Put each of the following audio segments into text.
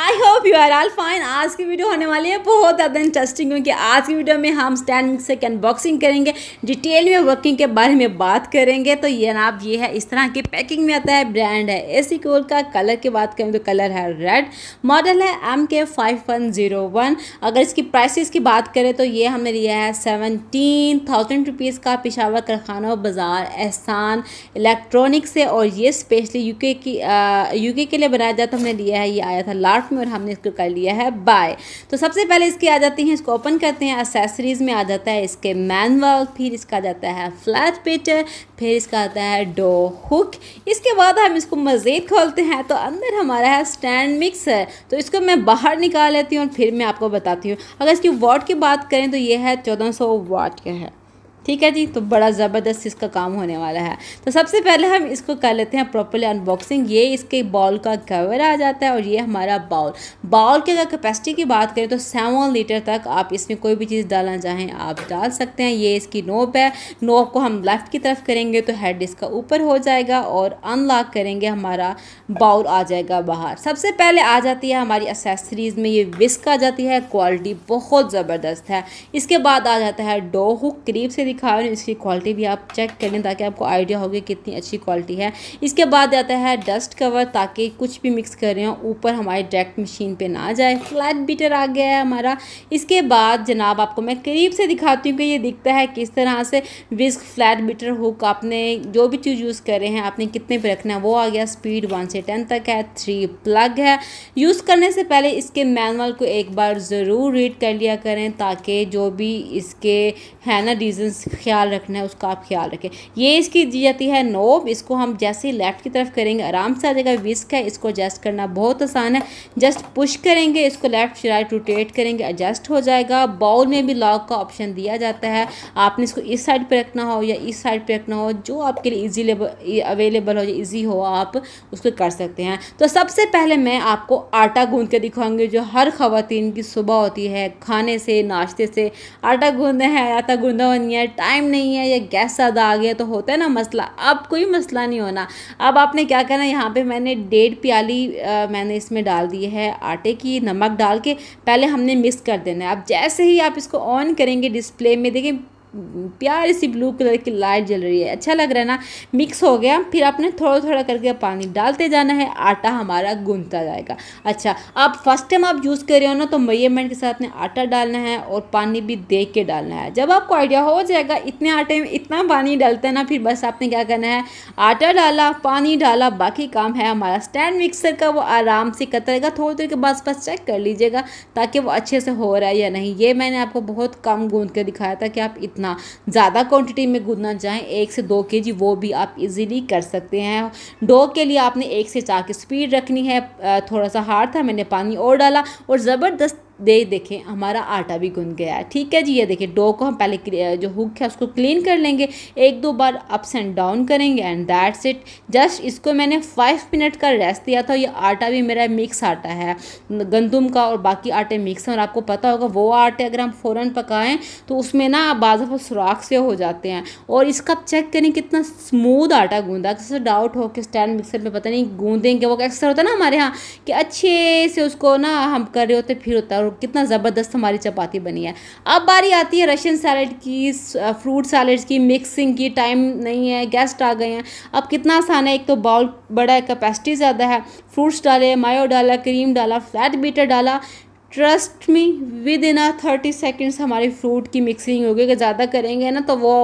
I hope you are all fine आज की video होने वाली है बहुत ज़्यादा इंटरेस्टिंग क्योंकि आज की वीडियो में हम स्टैंड मिक्सर की अनबॉक्सिंग करेंगे डिटेल में वर्किंग के बारे में बात करेंगे तो ये नाप ये है इस तरह की पैकिंग में आता है ब्रांड है ए सी कोल का कलर की बात करें तो कलर है रेड मॉडल है M K five one zero one अगर इसकी प्राइसिस की बात करें तो ये हमने लिया है सेवनटीन थाउजेंड रुपीज़ का पिशावर कारखाना बाज़ार एहसान इलेक्ट्रॉनिक से और ये स्पेशली यूके की यूके के लिए बनाया जाता हमने लिया है ये आया था लार्ट हाफ में और हमने इसको कर लिया है बाय तो सबसे पहले इसकी आ जाती हैं इसको ओपन करते हैं एसेसरीज़ में आ जाता है इसके मैनवल फिर इसका आ जाता है फ्लैट पिट फिर इसका आता है डो हुक इसके बाद हम इसको मज़ीद खोलते हैं तो अंदर हमारा है स्टैंड मिक्स है तो इसको मैं बाहर निकाल लेती हूँ और फिर मैं आपको बताती हूँ अगर इसकी वॉट की बात करें तो ये है चौदह सौ वाट का है ठीक है जी तो बड़ा ज़बरदस्त इसका काम होने वाला है तो सबसे पहले हम इसको कर लेते हैं प्रॉपरली अनबॉक्सिंग ये इसके बॉल का कवर आ जाता है और ये हमारा बाउल बाउल की अगर कैपेसिटी की बात करें तो सेवन लीटर तक आप इसमें कोई भी चीज़ डालना चाहें आप डाल सकते हैं ये इसकी नोब है नोब को हम लेफ़्ट की तरफ करेंगे तो हेड इसका ऊपर हो जाएगा और अनलॉक करेंगे हमारा बाउल आ जाएगा बाहर सबसे पहले आ जाती है हमारी असेसरीज़ में ये विस्क आ जाती है क्वालिटी बहुत ज़बरदस्त है इसके बाद आ जाता है डो हुक करीब से दिखा रही हूँ इसकी क्वालिटी भी आप चेक कर लें ताकि आपको आइडिया होगी कितनी अच्छी क्वालिटी है इसके बाद आता है डस्ट कवर ताकि कुछ भी मिक्स कर रहे हो ऊपर हमारी डायरेक्ट मशीन पर ना जाए फ्लैट बीटर आ गया है हमारा इसके बाद जनाब आपको मैं करीब से दिखाती हूँ कि ये दिखता है किस तरह से विस्क फ्लैट बीटर हुक आपने जो भी चीज़ यूज़ कर रहे हैं आपने कितने पर रखना है वो आ गया स्पीड वन से टेन तक है थ्री प्लग है यूज़ करने से पहले इसके मैनुअल को एक बार ज़रूर रीड कर लिया करें ताकि जो भी इसके है ना रीजन्स ख्याल रखना है उसका आप ख्याल रखें ये इसकी दी जाती है नोब इसको हम जैसे ही लेफ्ट की तरफ करेंगे आराम से आ जाएगा विस्क है इसको एडजस्ट करना बहुत आसान है जस्ट पुश करेंगे इसको लेफ्ट राइट रोटेट करेंगे एडजस्ट हो जाएगा बाउल में भी लॉक का ऑप्शन दिया जाता है आपने इसको इस साइड पर रखना हो या इस साइड पर रखना हो जो आपके लिए ईजी अवेलेबल e- हो या ईजी हो आप उसको कर सकते हैं तो सबसे पहले मैं आपको आटा गूंद के दिखाऊंगी जो हर खातन की सुबह होती है खाने से नाश्ते से आटा गूंदना है आटा गूंदा होनी है टाइम नहीं है या गैस ज़्यादा आ गया तो होता है ना मसला अब कोई मसला नहीं होना अब आपने क्या करना है यहाँ पे मैंने डेढ़ प्याली आ, मैंने इसमें डाल दी है आटे की नमक डाल के पहले हमने मिक्स कर देना है अब जैसे ही आप इसको ऑन करेंगे डिस्प्ले में देखें प्यारी सी ब्लू कलर की लाइट जल रही है अच्छा लग रहा है ना मिक्स हो गया फिर आपने थोड़ा थोड़ा करके पानी डालते जाना है आटा हमारा गूंथता जाएगा अच्छा आप फर्स्ट टाइम आप यूज़ कर रहे हो ना तो मेजरमेंट के साथ में आटा डालना है और पानी भी देख के डालना है जब आपको आइडिया हो जाएगा इतने आटे में इतना पानी डालता है ना फिर बस आपने क्या करना है आटा डाला पानी डाला बाकी काम है हमारा स्टैंड मिक्सर का वो आराम से कतरेगा थोड़ी देर के बाद बस चेक कर लीजिएगा ताकि वो अच्छे से हो रहा है या नहीं ये मैंने आपको बहुत कम गूँध के दिखाया था कि आप जितना ज़्यादा क्वांटिटी में गूंदना चाहें एक से दो के जी वो भी आप इजीली कर सकते हैं डो के लिए आपने एक से चार की स्पीड रखनी है थोड़ा सा हार्ड था मैंने पानी और डाला और ज़बरदस्त दे देखें हमारा आटा भी गुन गया है ठीक है जी ये देखिए डो को हम पहले जो हुक है उसको क्लीन कर लेंगे एक दो बार अप्स एंड डाउन करेंगे एंड दैट्स इट जस्ट इसको मैंने फाइव मिनट का रेस्ट दिया था ये आटा भी मेरा मिक्स आटा है गंदम का और बाकी आटे मिक्स हैं और आपको पता होगा वो आटे अगर हम फ़ौर पकाएँ तो उसमें ना बाजा सुराख से हो जाते हैं और इसका चेक करें कितना स्मूद आटा गूँधा किसी डाउट हो कि स्टैंड मिक्सर में पता नहीं गूँदेंगे वो अक्सर होता है ना हमारे यहाँ कि अच्छे से उसको ना हम कर रहे होते फिर होता और कितना ज़बरदस्त हमारी चपाती बनी है अब बारी आती है रशियन सैलड की फ्रूट सैलड्स की मिक्सिंग की टाइम नहीं है गेस्ट आ गए हैं अब कितना आसान है एक तो बाउल बड़ा है कैपेसिटी ज़्यादा है फ्रूट्स डाले मायो डाला क्रीम डाला फ्लैट बीटर डाला trust me within a thirty seconds हमारी फ्रूट की मिक्सिंग होगी अगर ज़्यादा करेंगे ना तो वो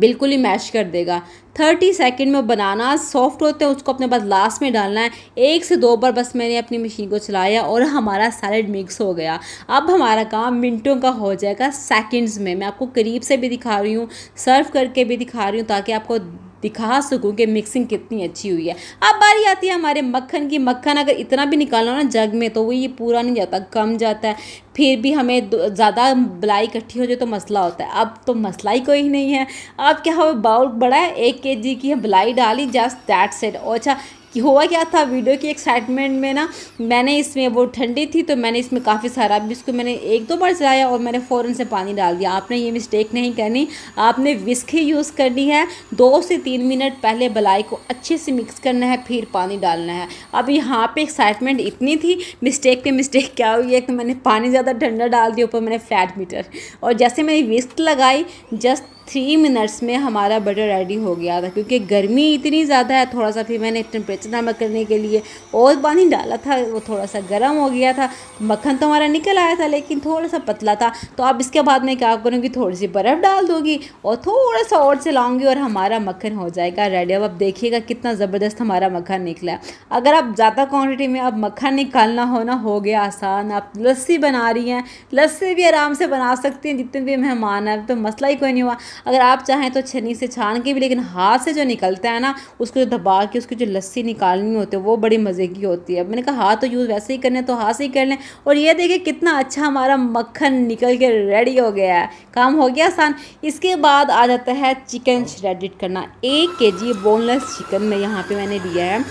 बिल्कुल ही मैश कर देगा थर्टी सेकेंड में बनाना सॉफ्ट होते हैं उसको अपने पास लास्ट में डालना है एक से दो बार बस मैंने अपनी मशीन को चलाया और हमारा सैलड मिक्स हो गया अब हमारा काम मिनटों का हो जाएगा सेकंड्स में मैं आपको करीब से भी दिखा रही हूँ सर्व करके भी दिखा रही हूँ ताकि आपको दिखा सकूँ कि मिक्सिंग कितनी अच्छी हुई है अब बारी आती है हमारे मक्खन की मक्खन अगर इतना भी निकालना हो ना जग में तो वो ये पूरा नहीं जाता कम जाता है फिर भी हमें ज़्यादा बलाई इकट्ठी हो जाए तो मसला होता है अब तो मसला ही कोई नहीं है अब क्या हो बाउल बड़ा है एक के जी की है बलाई डाली जस्ट दैट सेट और अच्छा कि हुआ क्या था वीडियो की एक्साइटमेंट में ना मैंने इसमें वो ठंडी थी तो मैंने इसमें काफ़ी सारा विस्क मैंने एक दो बार चलाया और मैंने फ़ौरन से पानी डाल दिया आपने ये मिस्टेक नहीं करनी आपने विस्क ही यूज़ करनी है दो से तीन मिनट पहले बलाई को अच्छे से मिक्स करना है फिर पानी डालना है अब यहाँ पर एक्साइटमेंट इतनी थी मिस्टेक पे मिस्टेक क्या हुई है कि मैंने पानी ज़्यादा ठंडा डाल दिया ऊपर मैंने फ्लैट मीटर और जैसे मैंने विस्क लगाई जस्ट थ्री मिनट्स में हमारा बटर रेडी हो गया था क्योंकि गर्मी इतनी ज़्यादा है थोड़ा सा फिर मैंने टेम्परेचर नमक करने के लिए और पानी डाला था वो थोड़ा सा गर्म हो गया था मक्खन तो हमारा निकल आया था लेकिन थोड़ा सा पतला था तो अब इसके बाद मैं क्या करूँगी थोड़ी सी बर्फ़ डाल दूँगी और थोड़ा सा और चलाऊँगी और हमारा मक्खन हो जाएगा रेडी अब आप देखिएगा कितना ज़बरदस्त हमारा मक्खन निकला अगर आप ज़्यादा क्वान्टिटी में अब मक्खन निकालना होना हो गया आसान आप लस्सी बना रही हैं लस्सी भी आराम से बना सकती हैं जितने भी मेहमान हैं तो मसला ही कोई नहीं हुआ अगर आप चाहें तो छनी से छान के भी लेकिन हाथ से जो निकलता है ना उसको जो दबा के उसकी जो लस्सी निकालनी होती है वो बड़ी मज़े की होती है मैंने कहा हाथ तो यूज़ वैसे ही करने तो हाथ से ही कर लें और ये देखिए कितना अच्छा हमारा मक्खन निकल के रेडी हो गया है काम हो गया आसान इसके बाद आ जाता है चिकन श्रेडिड करना एक के जी बोनलेस चिकन में यहाँ पर मैंने लिया है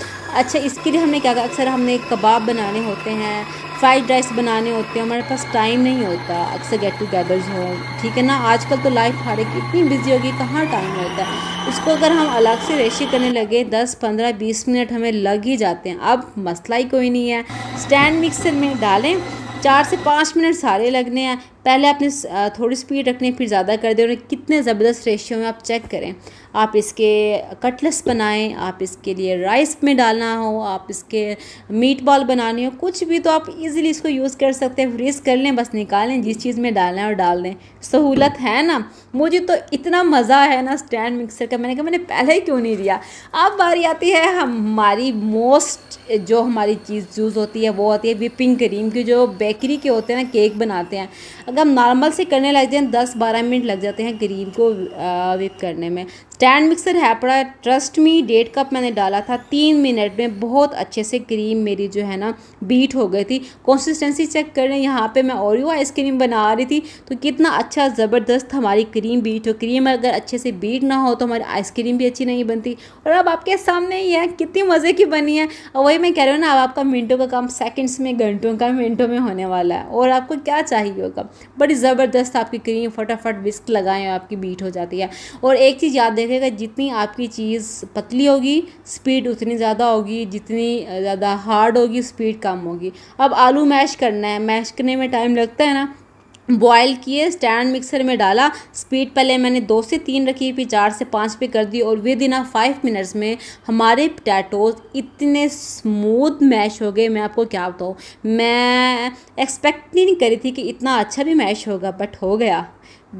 अच्छा इसके लिए हमने क्या अक्सर हमने कबाब बनाने होते हैं फ्राइड राइस बनाने होते हैं हमारे पास टाइम नहीं होता अक्सर गेट टुगेदर्स हो ठीक है ना आजकल तो लाइफ हर एक इतनी बिजी होगी कहाँ टाइम होता है उसको अगर हम अलग से रेशी करने लगे दस पंद्रह बीस मिनट हमें लग ही जाते हैं अब मसला ही कोई नहीं है स्टैंड मिक्सर में डालें चार से पाँच मिनट सारे लगने हैं पहले आपने थोड़ी स्पीड रखनी फिर ज़्यादा कर दें और कितने ज़बरदस्त रेशियो में आप चेक करें आप इसके कटलेस बनाएं आप इसके लिए राइस में डालना हो आप इसके मीट बॉल बनानी हो कुछ भी तो आप इजीली इसको यूज़ कर सकते हैं फ्रीज कर लें बस निकालें जिस चीज़ में डालना है और डाल दें सहूलत है ना मुझे तो इतना मज़ा है ना स्टैंड मिक्सर का मैंने कहा मैंने पहले क्यों नहीं दिया अब बारी आती है हमारी मोस्ट जो हमारी चीज़ यूज़ होती है वो होती है विपिंग क्रीम की जो बेकरी के होते हैं ना केक बनाते हैं अगर हम नॉर्मल से करने लग जाए दस बारह मिनट लग जाते हैं क्रीम को विप करने में स्टैंड मिक्सर है पड़ा ट्रस्ट मी डेढ़ कप मैंने डाला था तीन मिनट में बहुत अच्छे से क्रीम मेरी जो है ना बीट हो गई थी कंसिस्टेंसी चेक कर रहे यहाँ पे मैं ओरियो आइसक्रीम बना रही थी तो कितना अच्छा ज़बरदस्त हमारी क्रीम बीट हो क्रीम अगर अच्छे से बीट ना हो तो हमारी आइसक्रीम भी अच्छी नहीं बनती और अब आपके सामने ही है कितनी मज़े की बनी है और वही मैं कह रही हूँ ना अब आपका मिनटों का काम सेकेंड्स में घंटों का मिनटों में होने वाला है और आपको क्या चाहिए होगा बड़ी ज़बरदस्त आपकी क्रीम फटाफट विस्क लगाएँ आपकी बीट हो जाती है और एक चीज़ याद देख देखिएगा जितनी आपकी चीज़ पतली होगी स्पीड उतनी ज़्यादा होगी जितनी ज़्यादा हार्ड होगी स्पीड कम होगी अब आलू मैश करना है मैश करने में टाइम लगता है ना बॉयल किए स्टैंड मिक्सर में डाला स्पीड पहले मैंने दो से तीन रखी फिर चार से पाँच पे कर दी और within a five minutes में हमारे पटैटोज इतने स्मूथ मैश हो गए मैं आपको क्या बताऊँ मैं एक्सपेक्ट नहीं करी थी कि इतना अच्छा भी मैश होगा बट हो गया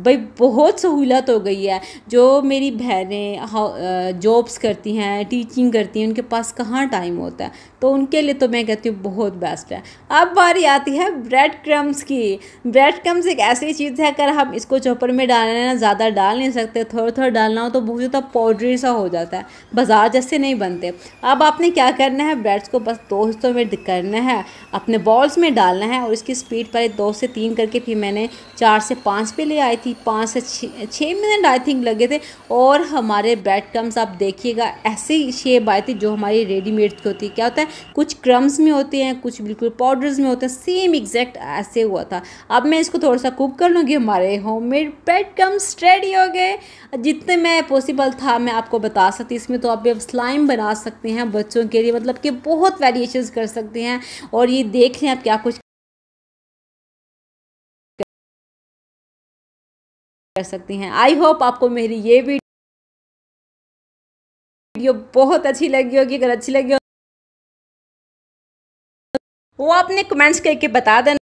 भाई बहुत सहूलत हो गई है जो मेरी बहनें जॉब्स हाँ, करती हैं टीचिंग करती हैं उनके पास कहाँ टाइम होता है तो उनके लिए तो मैं कहती हूँ बहुत बेस्ट है अब बारी आती है ब्रेड क्रम्स की ब्रेड क्रम्स एक ऐसी चीज़ है अगर हम इसको चौपर में डाल ना ज़्यादा डाल नहीं सकते थोड़ा थोड़ा डालना हो तो बहुत ज़्यादा पाउडरी सा हो जाता है बाजार जैसे नहीं बनते अब आपने क्या करना है ब्रेड्स को बस दो हिस्सों में करना है अपने बॉल्स में डालना है और इसकी स्पीड पर दो से तीन करके फिर मैंने चार से पाँच पे ले आई थी पाँच से छः मिनट आई थिंक लगे थे और हमारे ब्रेड क्रम्स आप देखिएगा ऐसी शेप आई थी जो हमारी रेडीमेड की होती है क्या होता है कुछ क्रम्स में होते हैं कुछ बिल्कुल पाउडर्स में होते हैं सेम एग्जैक्ट ऐसे हुआ था अब मैं इसको थोड़ा सा कुक कर लूँगी हमारे मेड ब्रेड क्रम्स रेडी हो गए जितने मैं पॉसिबल था मैं आपको बता सकती इसमें तो आप स्लाइम बना सकते हैं बच्चों के लिए मतलब कि बहुत वेरिएशन कर सकते हैं और ये देख लें आप क्या कुछ कर सकती हैं आई होप आपको मेरी ये वीडियो बहुत अच्छी लगी होगी अगर अच्छी लगी हो वो आपने कमेंट्स करके बता देना